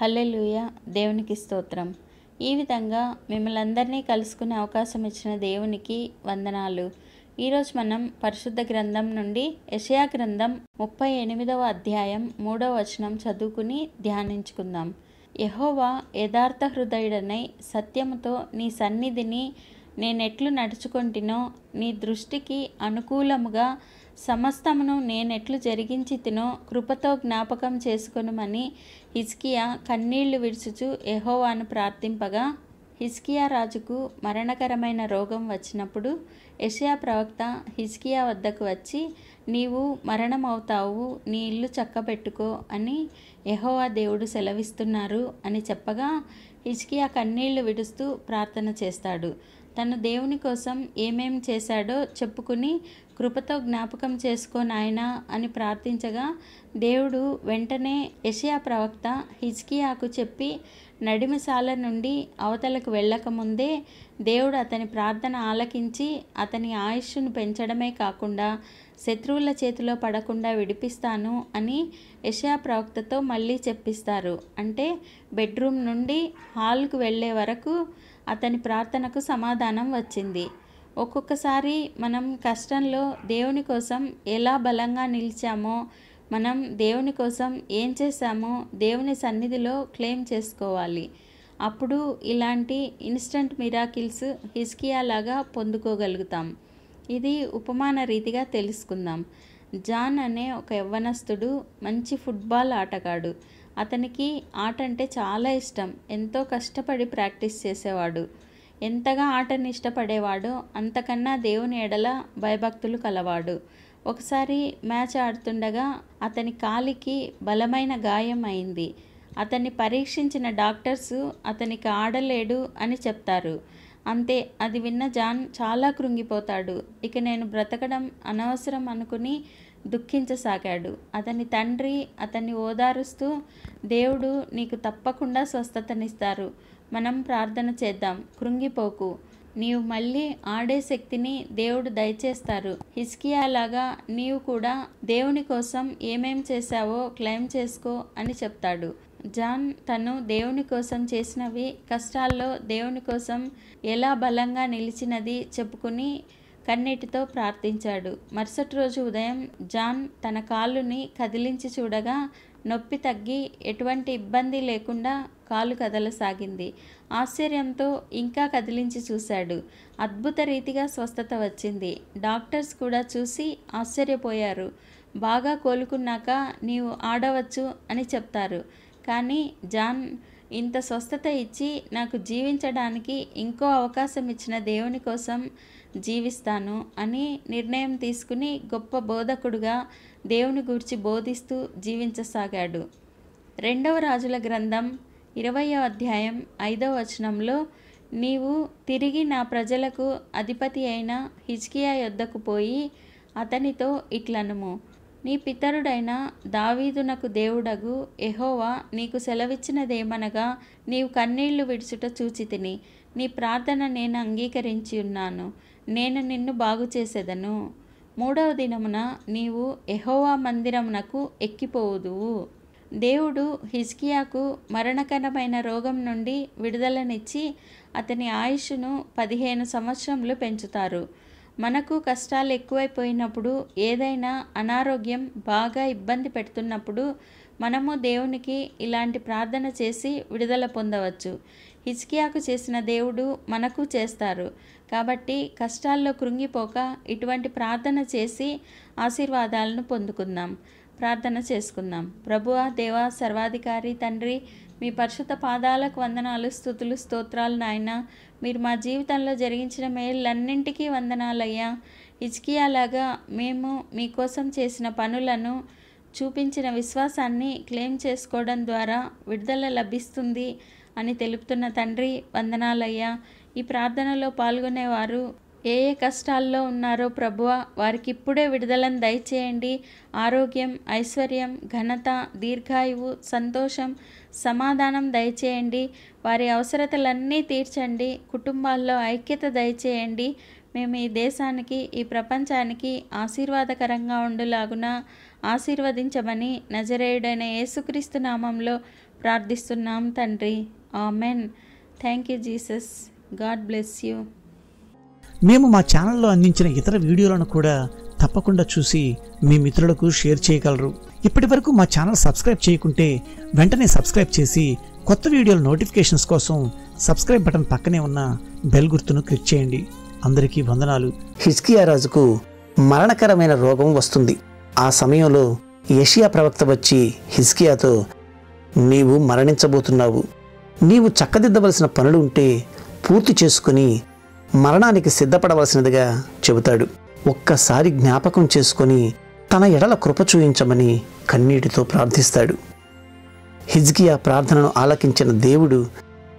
హల్లెలూయ దేవునికి స్తోత్రం ఈ విధంగా మిమ్మల్ని అందరినీ కలుసుకునే అవకాశం ఇచ్చిన దేవునికి వందనాలు ఈరోజు మనం పరిశుద్ధ గ్రంథం నుండి యషయా గ్రంథం ముప్పై ఎనిమిదవ అధ్యాయం మూడవ వచనం చదువుకుని ధ్యానించుకుందాం యహోవా యథార్థ హృదయుడనై సత్యముతో నీ సన్నిధిని నేనెట్లు నడుచుకొంటినో నీ దృష్టికి అనుకూలముగా సమస్తమును నేనెట్లు జరిగించితినో కృపతో జ్ఞాపకం చేసుకునుమని హిస్కియా కన్నీళ్లు విడుచుచు ఎహోవాను ప్రార్థింపగా హిస్కియా రాజుకు మరణకరమైన రోగం వచ్చినప్పుడు యషయా ప్రవక్త హిస్కియా వద్దకు వచ్చి నీవు మరణమవుతావు నీ ఇల్లు చక్కబెట్టుకో అని ఎహోవా దేవుడు సెలవిస్తున్నారు అని చెప్పగా హిజ్కియా కన్నీళ్లు విడుస్తూ ప్రార్థన చేస్తాడు తను దేవుని కోసం ఏమేం చేశాడో చెప్పుకుని కృపతో జ్ఞాపకం చేసుకో నాయనా అని ప్రార్థించగా దేవుడు వెంటనే యషయా ప్రవక్త హిజ్కియాకు చెప్పి నడిమిశాల నుండి అవతలకు వెళ్ళకముందే దేవుడు అతని ప్రార్థన ఆలకించి అతని ఆయుష్ను పెంచడమే కాకుండా శత్రువుల చేతిలో పడకుండా విడిపిస్తాను అని యషయా ప్రవక్తతో మళ్ళీ చెప్పిస్తారు అంటే బెడ్రూమ్ నుండి హాల్కు వెళ్ళే వరకు అతని ప్రార్థనకు సమాధానం వచ్చింది ఒక్కొక్కసారి మనం కష్టంలో దేవుని కోసం ఎలా బలంగా నిలిచామో మనం దేవుని కోసం ఏం చేశామో దేవుని సన్నిధిలో క్లెయిమ్ చేసుకోవాలి అప్పుడు ఇలాంటి ఇన్స్టంట్ మిరాకిల్స్ హిస్కియా లాగా పొందుకోగలుగుతాం ఇది ఉపమాన రీతిగా తెలుసుకుందాం జాన్ అనే ఒక యవ్వనస్తుడు మంచి ఫుట్బాల్ ఆటగాడు అతనికి ఆట అంటే చాలా ఇష్టం ఎంతో కష్టపడి ప్రాక్టీస్ చేసేవాడు ఎంతగా ఆటని ఇష్టపడేవాడో అంతకన్నా దేవుని ఎడల భయభక్తులు కలవాడు ఒకసారి మ్యాచ్ ఆడుతుండగా అతని కాలికి బలమైన గాయం అయింది అతన్ని పరీక్షించిన డాక్టర్స్ అతనికి ఆడలేడు అని చెప్తారు అంతే అది విన్న జాన్ చాలా కృంగిపోతాడు ఇక నేను బ్రతకడం అనవసరం అనుకుని దుఃఖించసాగాడు అతని తండ్రి అతన్ని ఓదారుస్తూ దేవుడు నీకు తప్పకుండా స్వస్థతనిస్తారు మనం ప్రార్థన చేద్దాం కృంగిపోకు నీవు మళ్ళీ ఆడే శక్తిని దేవుడు దయచేస్తారు హిస్కియాలాగా నీవు కూడా దేవుని కోసం ఏమేం చేశావో క్లెయిమ్ చేసుకో అని చెప్తాడు జాన్ తను దేవుని కోసం చేసినవి కష్టాల్లో దేవుని కోసం ఎలా బలంగా నిలిచినది చెప్పుకుని కన్నీటితో ప్రార్థించాడు మరుసటి రోజు ఉదయం జాన్ తన కాళ్ళుని కదిలించి చూడగా నొప్పి తగ్గి ఎటువంటి ఇబ్బంది లేకుండా కాలు కదలసాగింది ఆశ్చర్యంతో ఇంకా కదిలించి చూశాడు అద్భుత రీతిగా స్వస్థత వచ్చింది డాక్టర్స్ కూడా చూసి ఆశ్చర్యపోయారు బాగా కోలుకున్నాక నీవు ఆడవచ్చు అని చెప్తారు కానీ జాన్ ఇంత స్వస్థత ఇచ్చి నాకు జీవించడానికి ఇంకో అవకాశం ఇచ్చిన దేవుని కోసం జీవిస్తాను అని నిర్ణయం తీసుకుని గొప్ప బోధకుడుగా దేవుని గూర్చి బోధిస్తూ జీవించసాగాడు రెండవ రాజుల గ్రంథం ఇరవయో అధ్యాయం ఐదవ వచనంలో నీవు తిరిగి నా ప్రజలకు అధిపతి అయిన హిజ్కియా యొద్దకు పోయి అతనితో ఇట్లనుము నీ పితరుడైన దావీదునకు దేవుడగు ఎహోవా నీకు సెలవిచ్చినదేమనగా నీవు కన్నీళ్లు విడుచుట చూచితిని నీ ప్రార్థన నేను అంగీకరించి ఉన్నాను నేను నిన్ను బాగు చేసేదను మూడవ దినమున నీవు ఎహోవా మందిరమునకు ఎక్కిపోవుదువు దేవుడు హిజ్కియాకు మరణకరమైన రోగం నుండి విడుదలనిచ్చి అతని ఆయుష్ను పదిహేను సంవత్సరములు పెంచుతారు మనకు కష్టాలు ఎక్కువైపోయినప్పుడు ఏదైనా అనారోగ్యం బాగా ఇబ్బంది పెడుతున్నప్పుడు మనము దేవునికి ఇలాంటి ప్రార్థన చేసి విడుదల పొందవచ్చు హిజ్కియాకు చేసిన దేవుడు మనకు చేస్తారు కాబట్టి కష్టాల్లో కృంగిపోక ఇటువంటి ప్రార్థన చేసి ఆశీర్వాదాలను పొందుకుందాం ప్రార్థన చేసుకుందాం ప్రభువ దేవ సర్వాధికారి తండ్రి మీ పరిశుద్ధ పాదాలకు వందనాలు స్థుతులు స్తోత్రాలు నాయన మీరు మా జీవితంలో జరిగించిన మేళ్ళన్నింటికీ వందనాలయ్యా ఇజ్కియాలాగా మేము మీకోసం చేసిన పనులను చూపించిన విశ్వాసాన్ని క్లెయిమ్ చేసుకోవడం ద్వారా విడుదల లభిస్తుంది అని తెలుపుతున్న తండ్రి వందనాలయ్యా ఈ ప్రార్థనలో పాల్గొనేవారు ఏ ఏ కష్టాల్లో ఉన్నారో ప్రభువ వారికిప్పుడే విడుదలను దయచేయండి ఆరోగ్యం ఐశ్వర్యం ఘనత దీర్ఘాయువు సంతోషం సమాధానం దయచేయండి వారి అవసరతలన్నీ తీర్చండి కుటుంబాల్లో ఐక్యత దయచేయండి మేము ఈ దేశానికి ఈ ప్రపంచానికి ఆశీర్వాదకరంగా ఉండులాగున ఆశీర్వదించమని నజరేయుడైన యేసుక్రీస్తు నామంలో ప్రార్థిస్తున్నాం తండ్రి amen thank you Jesus God bless you మేము మా ఛానల్లో అందించిన ఇతర వీడియోలను కూడా తప్పకుండా చూసి మీ మిత్రులకు షేర్ చేయగలరు ఇప్పటి వరకు మా ఛానల్ సబ్స్క్రైబ్ చేయకుంటే వెంటనే సబ్స్క్రైబ్ చేసి కొత్త వీడియోల నోటిఫికేషన్స్ కోసం సబ్స్క్రైబ్ బటన్ పక్కనే ఉన్న బెల్ గుర్తును క్లిక్ చేయండి అందరికీ వందనాలు హిజ్కియా రాజుకు మరణకరమైన రోగం వస్తుంది ఆ సమయంలో ఏషియా ప్రవక్త వచ్చి హిజ్కియాతో నీవు మరణించబోతున్నావు నీవు చక్కదిద్దవలసిన పనులు ఉంటే పూర్తి చేసుకుని మరణానికి సిద్ధపడవలసినదిగా చెబుతాడు ఒక్కసారి జ్ఞాపకం చేసుకొని తన ఎడల కృప చూయించమని కన్నీటితో ప్రార్థిస్తాడు హిజ్కియా ప్రార్థనను ఆలకించిన దేవుడు